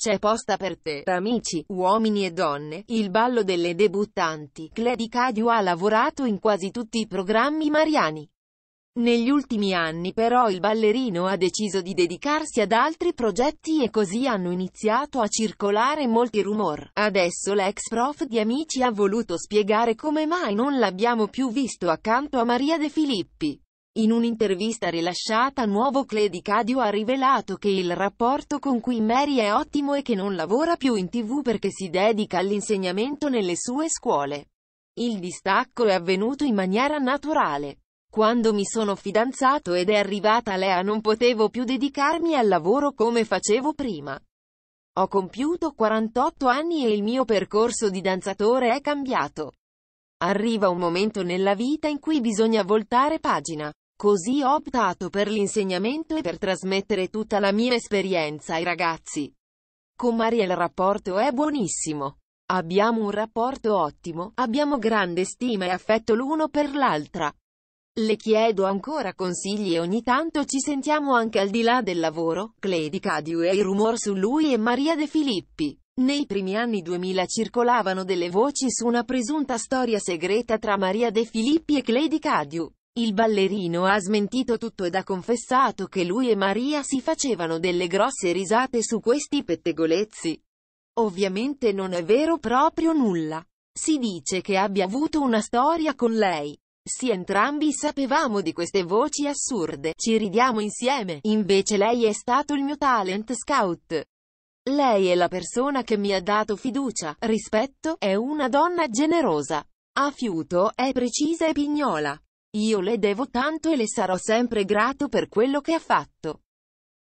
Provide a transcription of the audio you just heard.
C'è posta per te, amici, uomini e donne, il ballo delle debuttanti. Cledi Cadio ha lavorato in quasi tutti i programmi mariani. Negli ultimi anni però il ballerino ha deciso di dedicarsi ad altri progetti e così hanno iniziato a circolare molti rumor. Adesso l'ex prof di Amici ha voluto spiegare come mai non l'abbiamo più visto accanto a Maria De Filippi. In un'intervista rilasciata Nuovo Cledicadio ha rivelato che il rapporto con cui Mary è ottimo e che non lavora più in tv perché si dedica all'insegnamento nelle sue scuole. Il distacco è avvenuto in maniera naturale. Quando mi sono fidanzato ed è arrivata Lea non potevo più dedicarmi al lavoro come facevo prima. Ho compiuto 48 anni e il mio percorso di danzatore è cambiato. Arriva un momento nella vita in cui bisogna voltare pagina. Così ho optato per l'insegnamento e per trasmettere tutta la mia esperienza ai ragazzi. Con Maria il rapporto è buonissimo. Abbiamo un rapporto ottimo, abbiamo grande stima e affetto l'uno per l'altra. Le chiedo ancora consigli e ogni tanto ci sentiamo anche al di là del lavoro, Clay Cadiu e i rumor su lui e Maria De Filippi. Nei primi anni 2000 circolavano delle voci su una presunta storia segreta tra Maria De Filippi e Clay Cadiu. Il ballerino ha smentito tutto ed ha confessato che lui e Maria si facevano delle grosse risate su questi pettegolezzi. Ovviamente non è vero proprio nulla. Si dice che abbia avuto una storia con lei. Sì entrambi sapevamo di queste voci assurde, ci ridiamo insieme, invece lei è stato il mio talent scout. Lei è la persona che mi ha dato fiducia, rispetto, è una donna generosa. Ha fiuto, è precisa e pignola. Io le devo tanto e le sarò sempre grato per quello che ha fatto.